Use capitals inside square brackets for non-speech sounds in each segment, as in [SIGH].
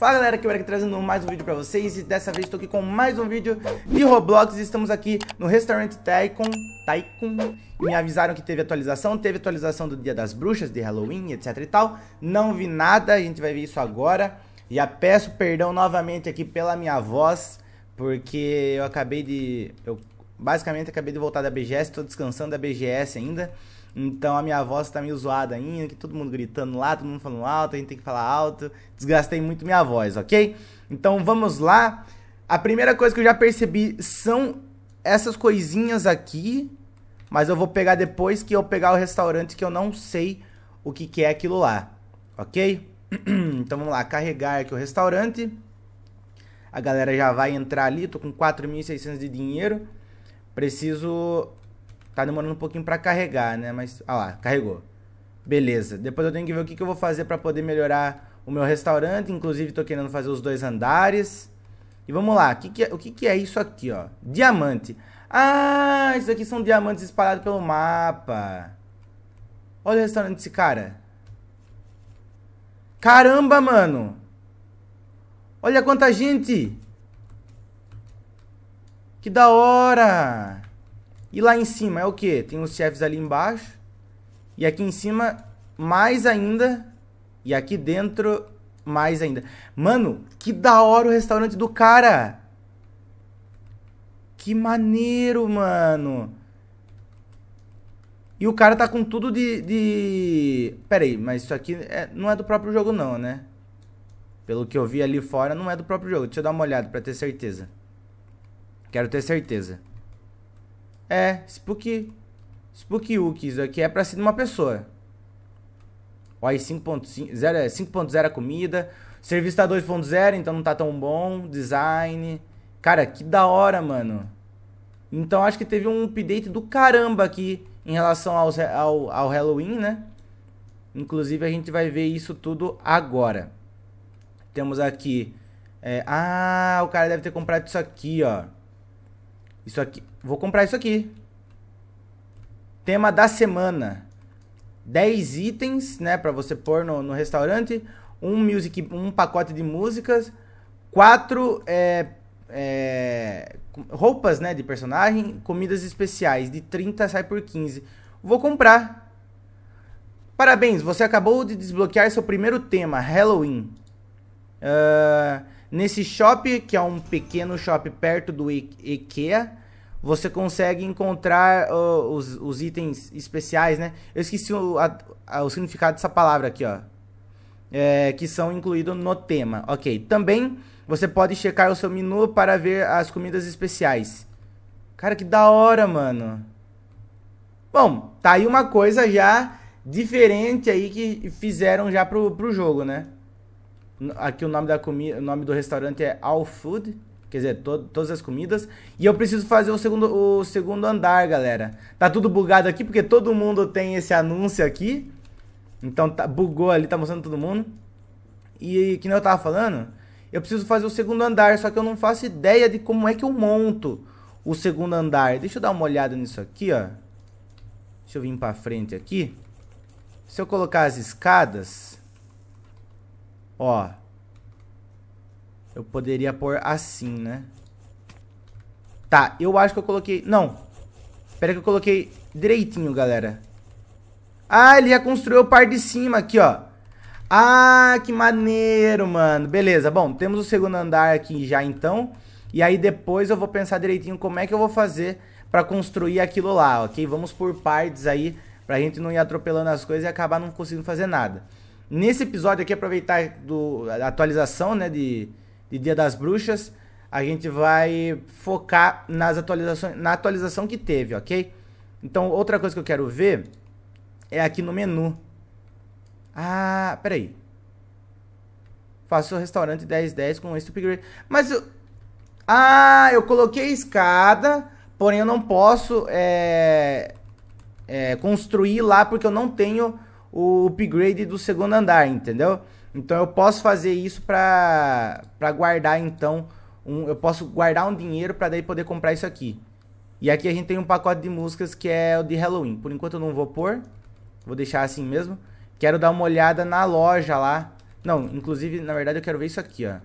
Fala galera, aqui é o Eric trazendo mais um vídeo pra vocês e dessa vez estou aqui com mais um vídeo de Roblox estamos aqui no Restaurant Tycoon, Tycoon me avisaram que teve atualização, teve atualização do Dia das Bruxas, de Halloween, etc e tal não vi nada, a gente vai ver isso agora já peço perdão novamente aqui pela minha voz porque eu acabei de... eu basicamente acabei de voltar da BGS, estou descansando da BGS ainda então a minha voz tá meio zoada ainda, que todo mundo gritando lá, todo mundo falando alto, a gente tem que falar alto. Desgastei muito minha voz, ok? Então vamos lá. A primeira coisa que eu já percebi são essas coisinhas aqui, mas eu vou pegar depois que eu pegar o restaurante que eu não sei o que, que é aquilo lá, ok? [CLEARS THROAT] então vamos lá, carregar aqui o restaurante. A galera já vai entrar ali, tô com 4.600 de dinheiro. Preciso Tá demorando um pouquinho para carregar, né? Mas, ah lá, carregou. Beleza. Depois eu tenho que ver o que, que eu vou fazer para poder melhorar o meu restaurante. Inclusive, tô querendo fazer os dois andares. E vamos lá. O que, que é, o que, que é isso aqui, ó? Diamante. Ah, isso aqui são diamantes espalhados pelo mapa. Olha o restaurante desse cara. Caramba, mano. Olha quanta gente. Que da hora. E lá em cima é o que? Tem os chefes ali embaixo. E aqui em cima, mais ainda. E aqui dentro, mais ainda. Mano, que da hora o restaurante do cara! Que maneiro, mano! E o cara tá com tudo de. de... Pera aí, mas isso aqui é, não é do próprio jogo, não, né? Pelo que eu vi ali fora, não é do próprio jogo. Deixa eu dar uma olhada pra ter certeza. Quero ter certeza. É, Spooky. Spook isso aqui é pra ser de uma pessoa. Ó, aí 5.0 é comida. Serviço tá 2.0, então não tá tão bom. Design. Cara, que da hora, mano. Então acho que teve um update do caramba aqui em relação aos, ao, ao Halloween, né? Inclusive a gente vai ver isso tudo agora. Temos aqui. É, ah, o cara deve ter comprado isso aqui, ó. Isso aqui. Vou comprar isso aqui. Tema da semana. 10 itens, né, para você pôr no, no, restaurante, um music, um pacote de músicas, quatro é, é, roupas, né, de personagem, comidas especiais, de 30 sai por 15. Vou comprar. Parabéns, você acabou de desbloquear seu primeiro tema, Halloween. Uh, nesse shopping, que é um pequeno shopping perto do IKEA, você consegue encontrar uh, os, os, itens especiais, né? Eu esqueci o, a, a, o significado dessa palavra aqui, ó. É, que são incluídos no tema, ok? Também você pode checar o seu menu para ver as comidas especiais. Cara, que da hora, mano. Bom, tá aí uma coisa já diferente aí que fizeram já pro, pro jogo, né? Aqui o nome da comida, o nome do restaurante é All Food quer dizer, to todas as comidas. E eu preciso fazer o segundo, o segundo andar, galera. Tá tudo bugado aqui, porque todo mundo tem esse anúncio aqui. Então tá, bugou ali, tá mostrando todo mundo. E que nem eu tava falando, eu preciso fazer o segundo andar, só que eu não faço ideia de como é que eu monto o segundo andar. Deixa eu dar uma olhada nisso aqui, ó. Deixa eu vir pra frente aqui. Se eu colocar as escadas, ó, eu poderia pôr assim, né? Tá, eu acho que eu coloquei... Não. Espera que eu coloquei direitinho, galera. Ah, ele já construiu o par de cima aqui, ó. Ah, que maneiro, mano. Beleza, bom, temos o segundo andar aqui já, então. E aí depois eu vou pensar direitinho como é que eu vou fazer pra construir aquilo lá, ok? Vamos por partes aí, pra gente não ir atropelando as coisas e acabar não conseguindo fazer nada. Nesse episódio aqui, aproveitar do, a atualização, né, de de Dia das Bruxas, a gente vai focar nas atualizações, na atualização que teve, ok? Então, outra coisa que eu quero ver é aqui no menu. Ah, peraí. Faço o restaurante 1010 com este upgrade. Mas eu... Ah, eu coloquei escada, porém eu não posso é... É, construir lá porque eu não tenho o upgrade do segundo andar, entendeu? Entendeu? Então eu posso fazer isso para guardar então um, eu posso guardar um dinheiro para daí poder comprar isso aqui. E aqui a gente tem um pacote de músicas que é o de Halloween. Por enquanto eu não vou pôr, vou deixar assim mesmo. Quero dar uma olhada na loja lá. Não, inclusive, na verdade eu quero ver isso aqui, ó.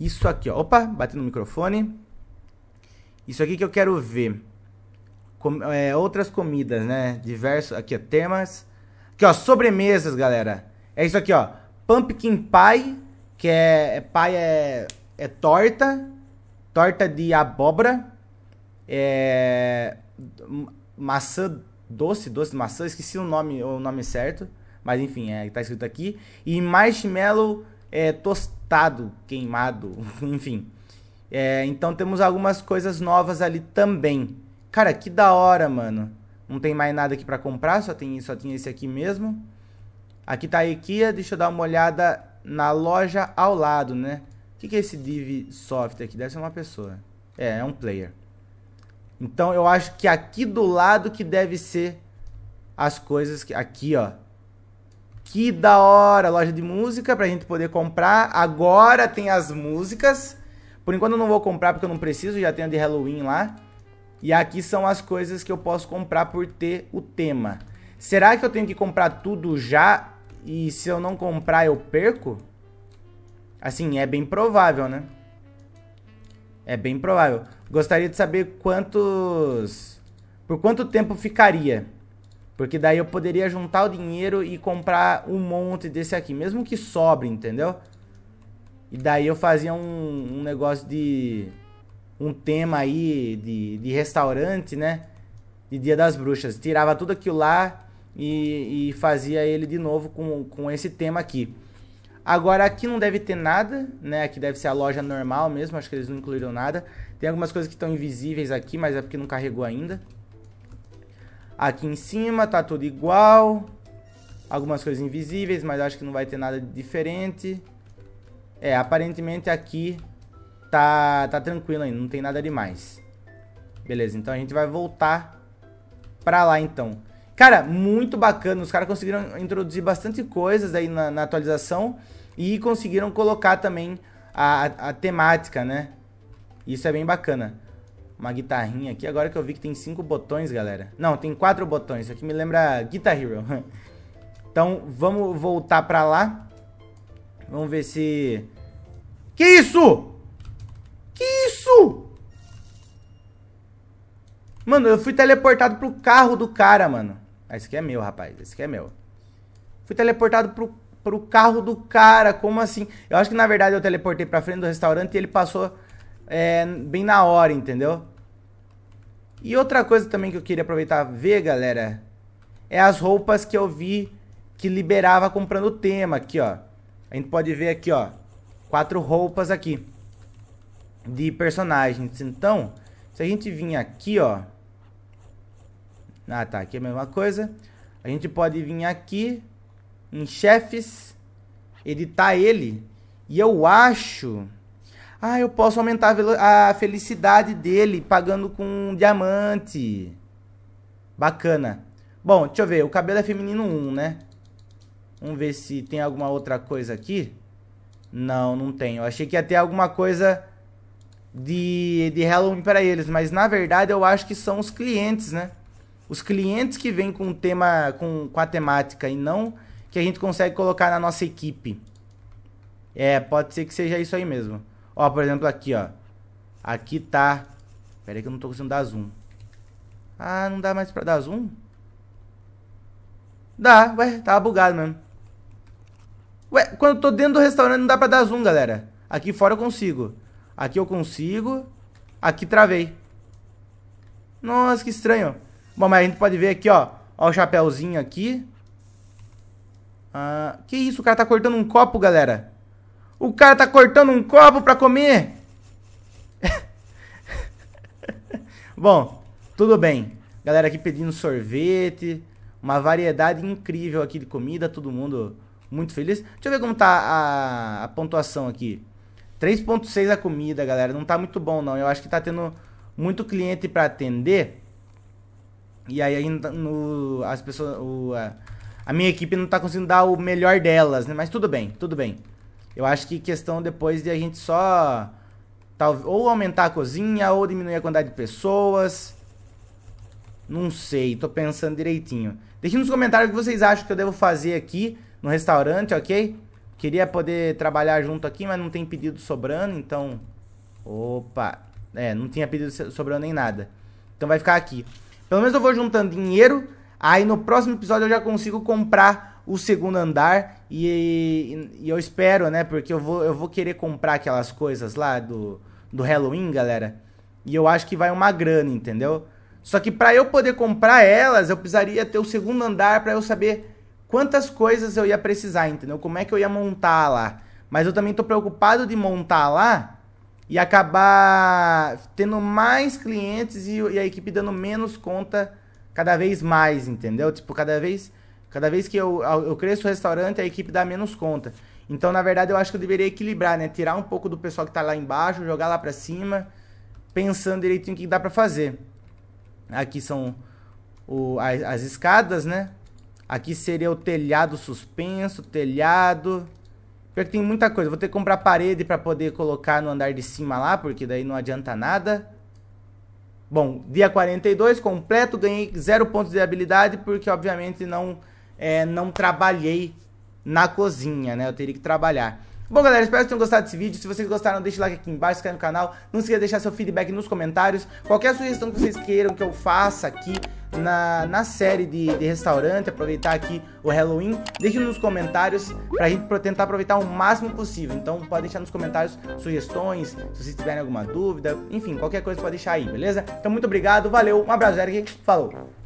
Isso aqui, ó. Opa, bati no microfone. Isso aqui que eu quero ver. Com, é, outras comidas, né? Diversos. Aqui, ó, temas. Aqui, ó, sobremesas, galera. É isso aqui, ó pumpkin pie, que é, é, pie é, é torta, torta de abóbora, é, maçã doce, doce de maçã, esqueci o nome, o nome certo, mas enfim, é tá escrito aqui, e marshmallow é, tostado, queimado, [LAUGHS] enfim. É, então temos algumas coisas novas ali também. Cara, que da hora, mano. Não tem mais nada aqui para comprar, só tem só tinha esse aqui mesmo. Aqui tá a IKEA, deixa eu dar uma olhada na loja ao lado, né? O que, que é esse div soft aqui? Deve ser uma pessoa. É, é um player. Então eu acho que aqui do lado que deve ser as coisas que aqui, ó. Que da hora, loja de música pra gente poder comprar. Agora tem as músicas. Por enquanto eu não vou comprar porque eu não preciso, já tenho a de Halloween lá. E aqui são as coisas que eu posso comprar por ter o tema. Será que eu tenho que comprar tudo já e se eu não comprar, eu perco? Assim, é bem provável, né? É bem provável. Gostaria de saber quantos. Por quanto tempo ficaria? Porque daí eu poderia juntar o dinheiro e comprar um monte desse aqui, mesmo que sobre, entendeu? E daí eu fazia um, um negócio de. Um tema aí de, de restaurante, né? De Dia das Bruxas. Tirava tudo aquilo lá, e, e fazia ele de novo com, com esse tema aqui. Agora aqui não deve ter nada, né? Aqui deve ser a loja normal mesmo, acho que eles não incluíram nada. Tem algumas coisas que estão invisíveis aqui, mas é porque não carregou ainda. Aqui em cima tá tudo igual. Algumas coisas invisíveis, mas acho que não vai ter nada diferente. É, aparentemente aqui tá, tá tranquilo ainda, não tem nada demais. Beleza, então a gente vai voltar pra lá então. Cara, muito bacana. Os caras conseguiram introduzir bastante coisas aí na, na atualização e conseguiram colocar também a, a, a, temática, né? Isso é bem bacana. Uma guitarrinha aqui, agora que eu vi que tem cinco botões, galera. Não, tem quatro botões. Isso aqui me lembra Guitar Hero. [LAUGHS] Então, vamos voltar pra lá. Vamos ver se... Que isso? Que isso? Mano, eu fui teleportado pro carro do cara, mano. Ah, esse aqui é meu, rapaz. Esse aqui é meu. Fui teleportado pro, pro carro do cara. Como assim? Eu acho que na verdade eu teleportei pra frente do restaurante e ele passou é, bem na hora, entendeu? E outra coisa também que eu queria aproveitar ver, galera, é as roupas que eu vi que liberava comprando o tema aqui, ó. A gente pode ver aqui, ó, quatro roupas aqui de personagens. Então, se a gente vir aqui, ó, ah, tá. Aqui é a mesma coisa. A gente pode vir aqui em chefes, editar ele. E eu acho... Ah, eu posso aumentar a felicidade dele pagando com um diamante. Bacana. Bom, deixa eu ver. O cabelo é feminino 1, né? Vamos ver se tem alguma outra coisa aqui. Não, não tem. Eu achei que ia ter alguma coisa de, de Halloween para eles. Mas, na verdade, eu acho que são os clientes, né? Os clientes que vêm com o tema, com, com a temática e não que a gente consegue colocar na nossa equipe. É, pode ser que seja isso aí mesmo. Ó, por exemplo, aqui, ó. Aqui tá. Pera aí que eu não tô conseguindo dar zoom. Ah, não dá mais pra dar zoom? Dá, ué, tava bugado mesmo. Ué, quando eu tô dentro do restaurante não dá pra dar zoom, galera. Aqui fora eu consigo. Aqui eu consigo. Aqui travei. Nossa, que estranho. Bom, mas a gente pode ver aqui, ó. Ó o chapéuzinho aqui. Ah, que isso, o cara tá cortando um copo, galera. O cara tá cortando um copo pra comer. [LAUGHS] Bom, tudo bem. Galera aqui pedindo sorvete. Uma variedade incrível aqui de comida. Todo mundo muito feliz. Deixa eu ver como tá a, a pontuação aqui. 3.6 a comida, galera. Não tá muito bom, não. Eu acho que tá tendo muito cliente pra atender. E aí ainda no, as pessoas. O, a, a, minha equipe não tá conseguindo dar o melhor delas, né? Mas tudo bem, tudo bem. Eu acho que questão depois de a gente só. ou aumentar a cozinha, ou diminuir a quantidade de pessoas. Não sei, tô pensando direitinho. Deixe nos comentários o que vocês acham que eu devo fazer aqui no restaurante, ok? Queria poder trabalhar junto aqui, mas não tem pedido sobrando, então. Opa! É, não tinha pedido sobrando nem nada. Então vai ficar aqui. Pelo menos eu vou juntando dinheiro, aí no próximo episódio eu já consigo comprar o segundo andar e, e, e eu espero, né? Porque eu vou, eu vou querer comprar aquelas coisas lá do, do Halloween, galera. E eu acho que vai uma grana, entendeu? Só que para eu poder comprar elas, eu precisaria ter o segundo andar para eu saber quantas coisas eu ia precisar, entendeu? Como é que eu ia montar lá. Mas eu também tô preocupado de montar lá e acabar tendo mais clientes e, e, a equipe dando menos conta cada vez mais, entendeu? Tipo, cada vez, cada vez que eu, eu cresço o restaurante, a equipe dá menos conta. Então, na verdade, eu acho que eu deveria equilibrar, né? Tirar um pouco do pessoal que tá lá embaixo, jogar lá para cima, pensando direitinho o que dá para fazer. Aqui são o, as, as escadas, né? Aqui seria o telhado suspenso, telhado, Pior que tem muita coisa. Vou ter que comprar parede para poder colocar no andar de cima lá, porque daí não adianta nada. Bom, dia 42, completo. Ganhei zero pontos de habilidade, porque obviamente não, é, não trabalhei na cozinha, né? Eu teria que trabalhar. Bom, galera, espero que tenham gostado desse vídeo. Se vocês gostaram, deixe o like aqui embaixo, se no canal. Não se esqueça de deixar seu feedback nos comentários. Qualquer sugestão que vocês queiram que eu faça aqui na, na série de, de restaurante, aproveitar aqui o Halloween, deixe nos comentários pra gente tentar aproveitar o máximo possível. Então, pode deixar nos comentários sugestões, se vocês tiverem alguma dúvida, enfim, qualquer coisa pode deixar aí, beleza? Então, muito obrigado, valeu, um abraço, Eric, falou!